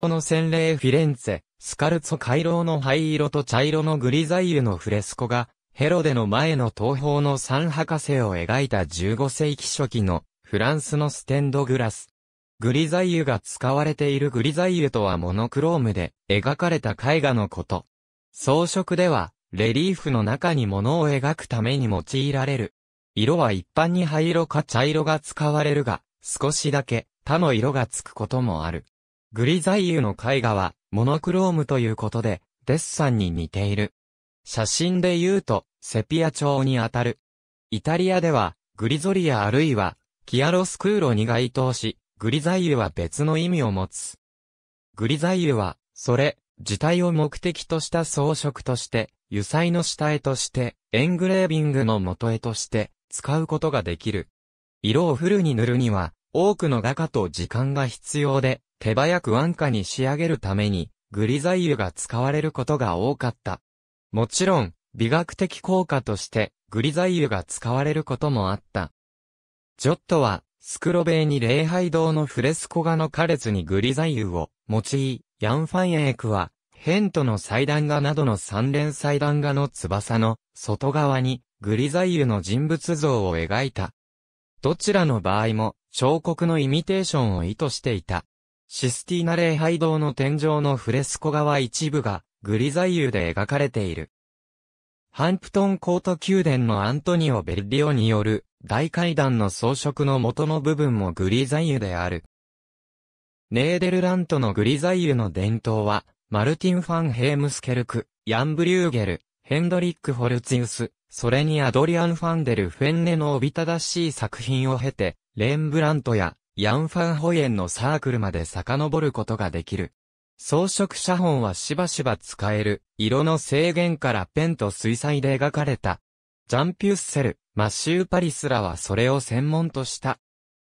この洗礼フィレンツェ、スカルツォ回廊の灰色と茶色のグリザイユのフレスコが、ヘロデの前の東方の三博士を描いた15世紀初期のフランスのステンドグラス。グリザイユが使われているグリザイユとはモノクロームで描かれた絵画のこと。装飾では、レリーフの中に物を描くために用いられる。色は一般に灰色か茶色が使われるが、少しだけ他の色がつくこともある。グリザイユの絵画は、モノクロームということで、デッサンに似ている。写真で言うと、セピア調にあたる。イタリアでは、グリゾリアあるいは、キアロスクーロに該当し、グリザイユは別の意味を持つ。グリザイユは、それ、自体を目的とした装飾として、油彩の下絵として、エングレービングの元絵として、使うことができる。色をフルに塗るには、多くの画家と時間が必要で、手早く安価に仕上げるために、グリザイユが使われることが多かった。もちろん、美学的効果として、グリザイユが使われることもあった。ジョットは、スクロベイに礼拝堂のフレスコ画の枯列にグリザイユを用い、ヤンファンエークは、ヘントの祭壇画などの三連祭壇画の翼の外側にグリザイユの人物像を描いた。どちらの場合も彫刻のイミテーションを意図していた。システィーナ礼拝堂の天井のフレスコ画は一部がグリザイユで描かれている。ハンプトンコート宮殿のアントニオ・ベッリオによる大階段の装飾の元の部分もグリザイユである。ネーデルラントのグリザイユの伝統は、マルティン・ファン・ヘームスケルク、ヤンブリューゲル、ヘンドリック・ホルツィウス、それにアドリアン・ファンデル・フェンネのおびただしい作品を経て、レンブラントやヤンファンホイエンのサークルまで遡ることができる。装飾写本はしばしば使える、色の制限からペンと水彩で描かれた。ジャンピュッセル、マシュー・パリスらはそれを専門とした。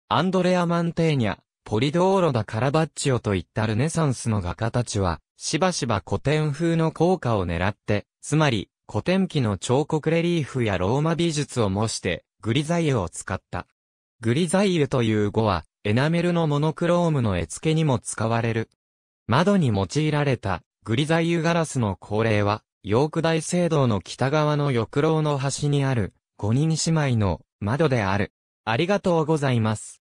アンドレア・マンテーニャ、ポリドーロダ・カラバッチオといったルネサンスの画家たちは、しばしば古典風の効果を狙って、つまり、古典期の彫刻レリーフやローマ美術を模して、グリザイユを使った。グリザイユという語は、エナメルのモノクロームの絵付けにも使われる。窓に用いられたグリザイユガラスの恒例は、ヨーク大聖堂の北側の浴廊の端にある、五人姉妹の窓である。ありがとうございます。